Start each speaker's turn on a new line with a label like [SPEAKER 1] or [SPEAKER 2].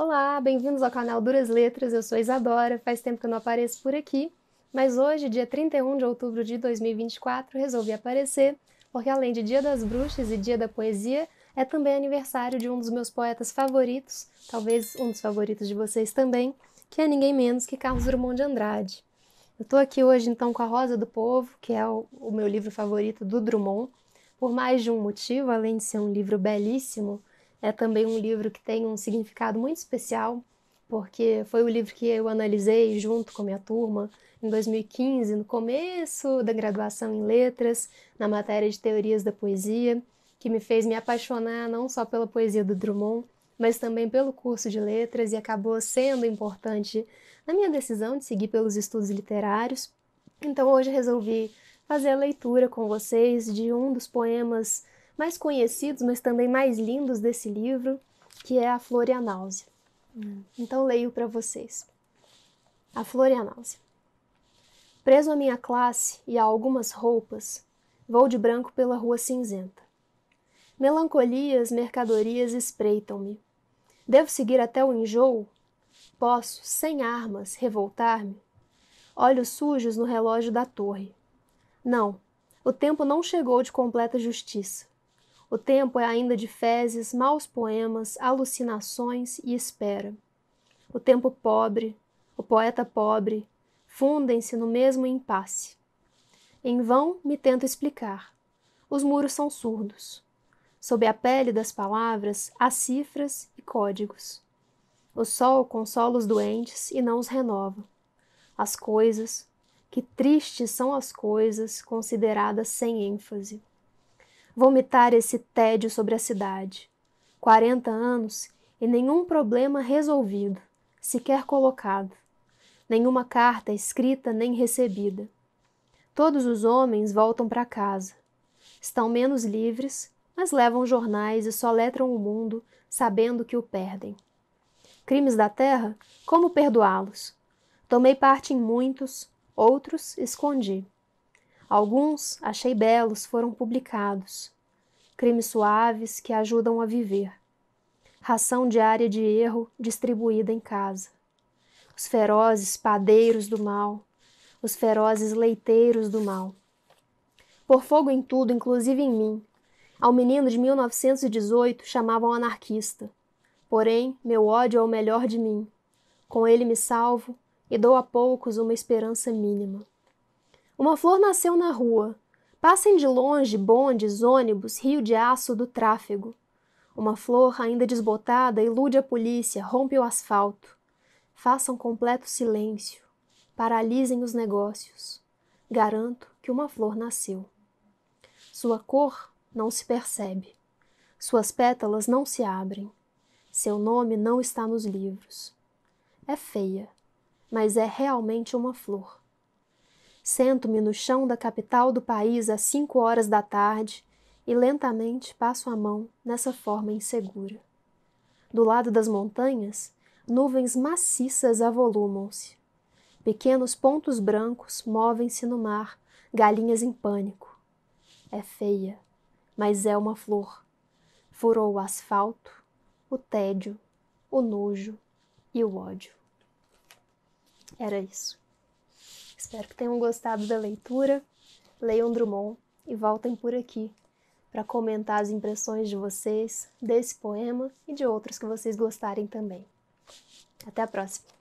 [SPEAKER 1] Olá, bem-vindos ao canal Duras Letras, eu sou Isadora, faz tempo que eu não apareço por aqui, mas hoje, dia 31 de outubro de 2024, resolvi aparecer, porque além de Dia das Bruxas e Dia da Poesia, é também aniversário de um dos meus poetas favoritos, talvez um dos favoritos de vocês também, que é ninguém menos que Carlos Drummond de Andrade. Eu estou aqui hoje então com A Rosa do Povo, que é o, o meu livro favorito do Drummond, por mais de um motivo, além de ser um livro belíssimo, é também um livro que tem um significado muito especial, porque foi o livro que eu analisei junto com minha turma em 2015, no começo da graduação em letras, na matéria de teorias da poesia, que me fez me apaixonar não só pela poesia do Drummond, mas também pelo curso de letras e acabou sendo importante na minha decisão de seguir pelos estudos literários. Então hoje resolvi fazer a leitura com vocês de um dos poemas mais conhecidos, mas também mais lindos desse livro, que é A Flor e a Náusea. Hum. Então leio para vocês. A Flor e a Náusea. Preso à minha classe e a algumas roupas, vou de branco pela rua cinzenta. Melancolias, mercadorias espreitam-me. Devo seguir até o enjoo? Posso, sem armas, revoltar-me? Olhos sujos no relógio da torre. Não, o tempo não chegou de completa justiça. O tempo é ainda de fezes, maus poemas, alucinações e espera. O tempo pobre, o poeta pobre, fundem-se no mesmo impasse. Em vão me tento explicar. Os muros são surdos. Sob a pele das palavras há cifras e códigos. O sol consola os doentes e não os renova. As coisas, que tristes são as coisas consideradas sem ênfase vomitar esse tédio sobre a cidade. Quarenta anos e nenhum problema resolvido, sequer colocado, nenhuma carta escrita nem recebida. Todos os homens voltam para casa. Estão menos livres, mas levam jornais e soletram o mundo sabendo que o perdem. Crimes da terra, como perdoá-los? Tomei parte em muitos, outros escondi. Alguns achei belos foram publicados. Crimes suaves que ajudam a viver. Ração diária de erro distribuída em casa. Os ferozes padeiros do mal. Os ferozes leiteiros do mal. Por fogo em tudo, inclusive em mim. Ao menino de 1918 chamavam anarquista. Porém, meu ódio é o melhor de mim. Com ele me salvo e dou a poucos uma esperança mínima. Uma flor nasceu na rua. Passem de longe bondes, ônibus, rio de aço do tráfego. Uma flor ainda desbotada ilude a polícia, rompe o asfalto. Façam completo silêncio. Paralisem os negócios. Garanto que uma flor nasceu. Sua cor não se percebe. Suas pétalas não se abrem. Seu nome não está nos livros. É feia, mas é realmente uma flor. Sento-me no chão da capital do país às cinco horas da tarde e lentamente passo a mão nessa forma insegura. Do lado das montanhas, nuvens maciças avolumam-se. Pequenos pontos brancos movem-se no mar, galinhas em pânico. É feia, mas é uma flor. Furou o asfalto, o tédio, o nojo e o ódio. Era isso. Espero que tenham gostado da leitura. Leiam Drummond e voltem por aqui para comentar as impressões de vocês desse poema e de outros que vocês gostarem também. Até a próxima!